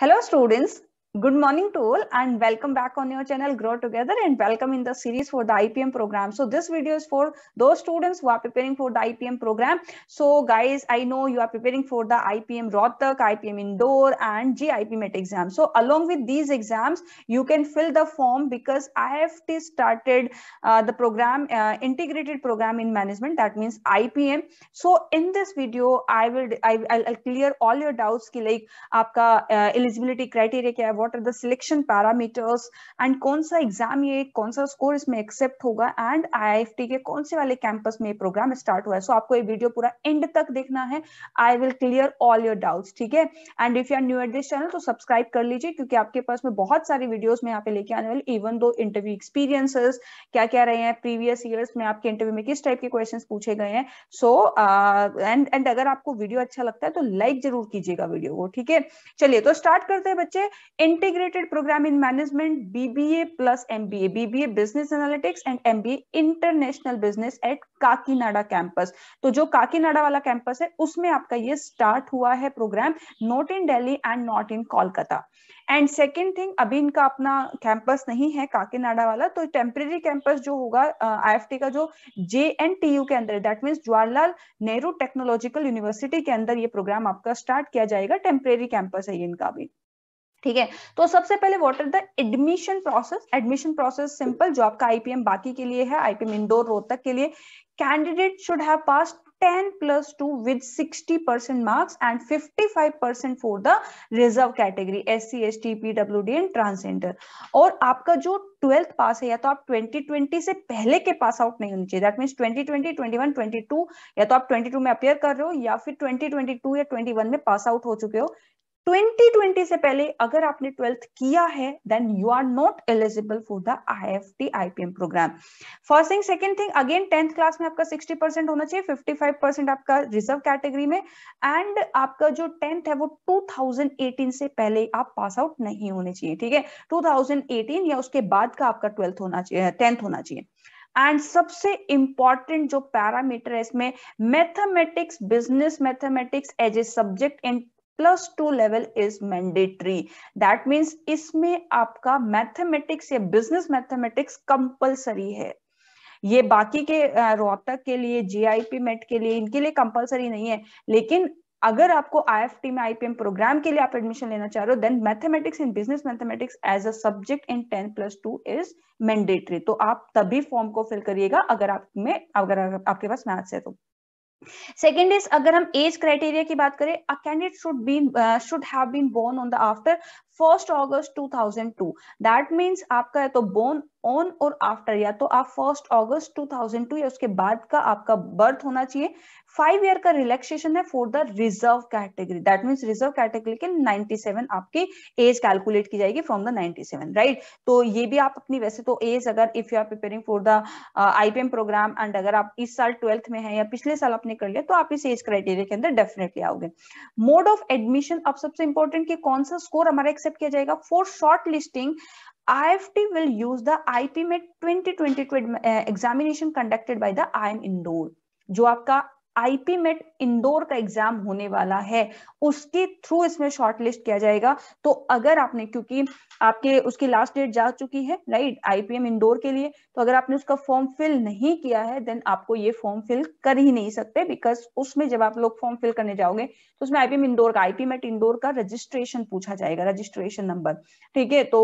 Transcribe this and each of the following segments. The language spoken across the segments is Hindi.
Hello students, Good morning to all and welcome back on your channel Grow Together and welcome in the series for the IPM program. So this video is for those students who are preparing for the IPM program. So guys, I know you are preparing for the IPM Rohtak, IPM Indoor and GIPMET exam. So along with these exams, you can fill the form because IFT started uh, the program, uh, integrated program in management, that means IPM. So in this video, I will, I, will clear all your doubts ki like aapka uh, eligibility criteria kya what are the selection parameters and कौन सा एग्जाम ये कौन सा स्कोर इसमें एक्सेप्ट होगा एंड आईएफटी के कौन से वाले कैंपस में प्रोग्राम स्टार्ट हुआ है सो so, आपको ये वीडियो पूरा एंड तक देखना है I will clear all your doubts ठीक है end if you are new at this channel तो सब्सक्राइब कर लीजिए क्योंकि आपके पास में बहुत सारी वीडियोस में यहाँ पे लेके आने वाली इवन दो इंटरव्यू एक्सपीरियंसेस क्या क्या रहे हैं प्रीवियस ईयर्स में आपके इंटरव्यू में किस टाइप के क्वेश्चन पूछे गए हैं सो एंड एंड अगर आपको वीडियो अच्छा लगता है तो लाइक जरूर कीजिएगा वीडियो को ठीक है चलिए तो स्टार्ट करते हैं बच्चे integrated program in management BBA plus MBA, BBA business analytics and MBA international business at Kakinada campus तो जो काकीनाडा वाला कैंपस है उसमें आपका ये स्टार्ट हुआ है program not in Delhi and not in Kolkata and second thing अभी इनका अपना कैंपस नहीं है काकीनाडा वाला तो टेम्परेरी कैंपस जो होगा आई का जो जे एन टी यू के अंदर that means Jawaharlal Nehru technological university के अंदर ये प्रोग्राम आपका स्टार्ट किया जाएगा टेम्परेरी कैंपस है ये इनका भी ठीक है तो सबसे पहले what is the admission process admission process simple जो आपका आईपीएम बाकी के लिए है आईपीएम इंडोर रोहतक के लिए candidate should have pass 10 plus 2 with 60% marks and 55% for the reserve category SC, ST, D and transgender और आपका जो ट्वेल्थ पास है या तो आप 2020 से पहले के पास आउट नहीं होनी चाहिए दैट मीन्स 2020, 21, 22 या तो आप 22 में अपियर कर रहे हो या फिर 2022 या 21 में पास आउट हो चुके हो 2020 से पहले अगर आपने ट्वेल्थ किया है then you are not eligible for the I F IFT IPM program first thing second thing again tenth class में आपका 60 परसेंट होना चाहिए 55 परसेंट आपका रिजर्व कैटेगरी में एंड आपका जो टेंथ है वो 2018 से पहले आप पास आउट नहीं होने चाहिए ठीक है 2018 या उसके बाद का आपका ट्वेल्थ होना चाहिए टेंथ होना चाहिए एंड सबसे इंपॉर्टेंट जो पैरामीटर है इसमें mathematics business mathematics as a subject and plus two level is mandatory that means इसमें आपका मैथमेटिक्स या बिजनेस मैथमेटिक्स कंपलसरी है ये बाकी के रोहतक के लिए जीआईपी मेट के लिए इनके लिए कंपलसरी नहीं है लेकिन अगर आपको आईएफटी में आईपीएम प्रोग्राम के लिए आप एडमिशन लेना चाह रहे हो then mathematics in business mathematics as a subject in ten plus two is mandatory तो आप तभी फॉर्म को फिल करिएगा अगर आप में अगर आपके पास मैथ्स है तो सेकेंड इज अगर हम एज क्राइटेरिया की बात करें a candidate should be should have been born on the after first August 2002 that means आपका या तो बोर्न ऑन और आफ्टर या तो आप फर्स्ट अगस्त 2002 या उसके बाद का आपका बर्थ होना चाहिए फाइव ईयर का रिलैक्सेशन है for the reserve category that means reserve category के 97 आपकी एज कैलकुलेट की जाएगी फ्रॉम द 97 राइट तो ये भी आप अपनी वैसे तो एज अगर if you are preparing for the IPM program and अगर आप इस साल ट्वेल्थ में है या पिछले साल आपने कर लिया तो आप इस एज क्राइटेरिया के अंदर डेफिनेटली आओगे मोड ऑफ एडमिशन अब सबसे इंपॉर्टेंट कि कौन सा स्कोर हमारा एक्सेप्ट किया जाएगा for shortlisting IFT will use the IPMET 2022 examination conducted by the IIM Indore जो आपका आईपी मेट इंदौर का एग्जाम होने वाला है उसके थ्रू इसमें शॉर्टलिस्ट किया जाएगा तो अगर आपने क्योंकि आपके उसकी लास्ट डेट जा चुकी है राइट आईपीएम इंदौर के लिए तो अगर आपने उसका फॉर्म फिल नहीं किया है देन आपको ये फॉर्म फिल कर ही नहीं सकते बिकॉज उसमें जब आप लोग फॉर्म फिल करने जाओगे तो उसमें आईपीएम इंदौर का आईपी मेट इंदौर का रजिस्ट्रेशन पूछा जाएगा रजिस्ट्रेशन नंबर ठीक है तो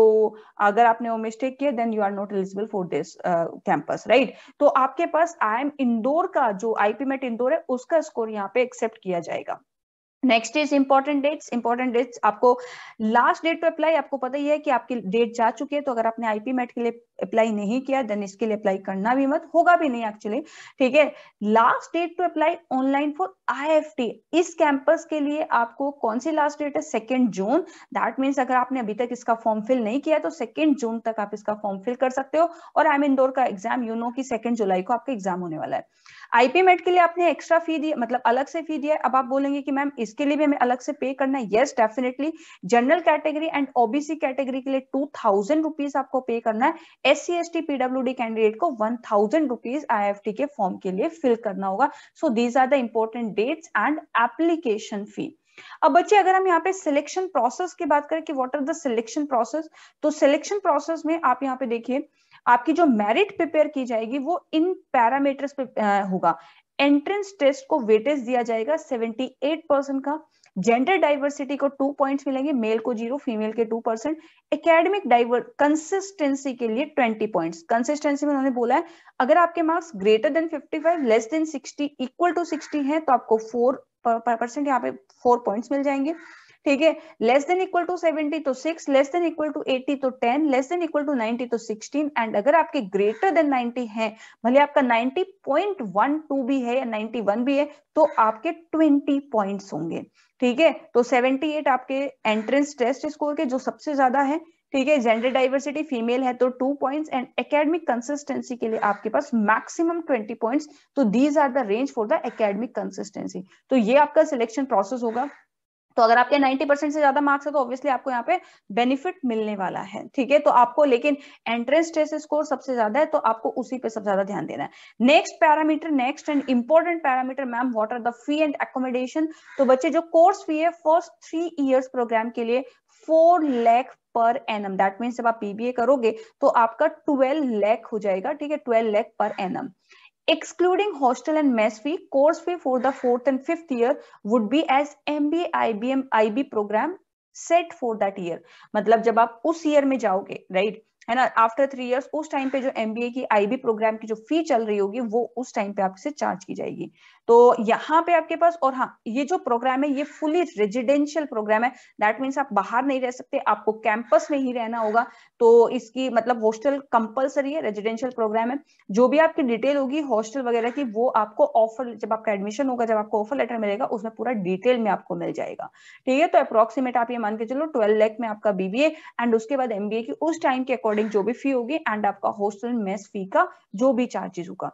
अगर आपने वो मिस्टेक किया then you are not eligible for this campus right तो आपके पास आई एम इंदौर का जो आईपी मेट इंदौर है उसका स्कोर यहाँ पे एक्सेप्ट किया जाएगा next is important dates important dates आपको लास्ट डेट टू अप्लाई आपको पता ही है कि आपकी डेट जा चुकी है तो अगर आपने आईपी मेट के लिए अप्लाई नहीं किया देन इसके लिए अप्लाई करना भी मत होगा भी नहीं एक्चुअली ठीक है last date to apply online for IFT इस कैंपस के लिए आपको कौन सी लास्ट डेट है सेकेंड जून दैट मीन्स अगर आपने अभी तक इसका फॉर्म फिल नहीं किया तो सेकेंड जून तक आप इसका फॉर्म फिल कर सकते हो और आई एम इंदौर का एग्जाम यू नो की सेकेंड जुलाई को आपका एग्जाम होने वाला है आईपी मेट के लिए आपने एक्स्ट्रा फी दी मतलब अलग से फी दिया अब आप बोलेंगे कि मैम इसके लिए भी हमें अलग से पे करना है yes definitely general category and OBC category के लिए टू थाउजेंड रुपीज आपको पे करना है S C S T PWD D candidate को one thousand rupees I F T के फॉर्म के लिए फिल करना होगा so these are the important dates and application fee अब बच्चे अगर हम यहाँ पे सिलेक्शन प्रोसेस की बात करें कि what are the selection process तो सिलेक्शन प्रोसेस में आप यहाँ पे देखिए आपकी जो मेरिट प्रिपेयर की जाएगी वो इन पैरामीटर्स पे होगा एंट्रेंस टेस्ट को वेटेज दिया जाएगा 78 परसेंट का जेंडर डाइवर्सिटी को टू पॉइंट मिलेंगे मेल को जीरो फीमेल के two percent academic diver consistency के लिए ट्वेंटी पॉइंट कंसिस्टेंसी में उन्होंने बोला है अगर आपके marks greater than five less than sixty equal to sixty है तो आपको फोर परसेंट यहाँ पे फोर पॉइंट मिल जाएंगे ठीक है less than equal to seventy तो six less than equal to eighty तो ten less than equal to ninety तो सिक्सटीन एंड अगर आपके ग्रेटर देन नाइनटी है भले आपका नाइनटी पॉइंट वन टू भी है या नाइनटी वन भी है तो आपके ट्वेंटी पॉइंट होंगे ठीक है तो सेवेंटी एट आपके एंट्रेंस टेस्ट स्कोर के जो सबसे ज्यादा है ठीक है जेंडर डाइवर्सिटी फीमेल है तो two points and academic consistency के लिए आपके पास मैक्सिमम ट्वेंटी पॉइंट्स तो these are the range for the academic consistency तो ये आपका सिलेक्शन प्रोसेस होगा तो अगर आपके 90 परसेंट से ज्यादा मार्क्स है तो ऑब्वियसली आपको यहाँ पे बेनिफिट मिलने वाला है ठीक है तो आपको लेकिन एंट्रेंस टेस्ट स्कोर सबसे ज्यादा है तो आपको उसी पे सबसे ज्यादा ध्यान देना है next parameter next and important parameter ma'am what are the fee and accommodation तो बच्चे जो कोर्स फी है फर्स्ट थ्री ईयर्स प्रोग्राम के लिए four lakh per annum that means जब आप पीबीए करोगे तो आपका ट्वेल्व लैख हो जाएगा ठीक है twelve lakh per annum excluding hostel and mess fee course fee for the fourth and fifth year would be as mba ibm ib program set for that year मतलब जब आप उस ईयर में जाओगे राइट right? है ना आफ्टर थ्री इयर्स उस टाइम पे जो एमबीए की आईबी प्रोग्राम की जो फी चल रही होगी वो उस टाइम पे आपसे चार्ज की जाएगी तो यहाँ पे आपके पास और हाँ ये जो प्रोग्राम है ये फुली रेजिडेंशियल प्रोग्राम है दैट मीन्स आप बाहर नहीं रह सकते आपको कैंपस में ही रहना होगा तो इसकी मतलब हॉस्टल कंपल्सरी है रेजिडेंशियल प्रोग्राम है जो भी आपकी डिटेल होगी हॉस्टल वगैरह की वो आपको ऑफर जब आपका एडमिशन होगा जब आपको ऑफर लेटर मिलेगा उसमें पूरा डिटेल में आपको मिल जाएगा ठीक है तो अप्रोक्सीमेट आप ये मान के चलो ट्वेल्व लैख में आपका बीबीए एंड उसके बाद एमबीए की उस टाइम के अकॉर्डिंग अकॉर्डिंग जो भी फी होगी एंड आपका हॉस्टल मेस फी का जो भी चार्जेस होगा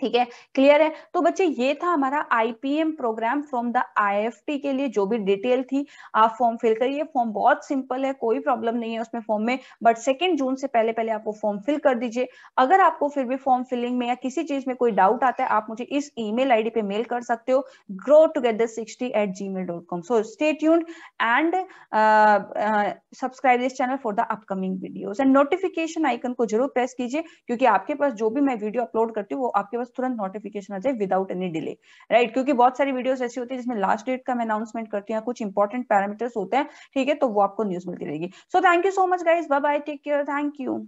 ठीक है क्लियर है तो बच्चे ये था हमारा IPM program from the IFT के लिए जो भी डिटेल थी आप फॉर्म फिल करिए फॉर्म बहुत सिंपल है कोई प्रॉब्लम नहीं है उसमें फॉर्म में बट सेकेंड जून से पहले पहले आपको फॉर्म फिल कर दीजिए अगर आपको फिर भी फॉर्म फिलिंग में या किसी चीज में कोई डाउट आता है आप मुझे इस ई मेल पे मेल कर सकते हो grow together sixty eight gmail dot com so stay tune and subscribe this channel for the upcoming video and notification icon को जरूर प्रेस कीजिए क्योंकि आपके पास जो भी मैं वीडियो अपलोड करती हूँ वो आपके पास बस तुरंत नोटिफिकेशन आ जाए विदाउट एनी डिले राइट क्योंकि बहुत सारी वीडियोस ऐसी होती है जिसमें लास्ट डेट का मैं अनाउंसमेंट करती हूँ कुछ इंपॉर्टेंट पैरामीटर्स होते हैं ठीक है तो वो आपको न्यूज मिलती रहेगी so thank you so much guys bye bye take care thank you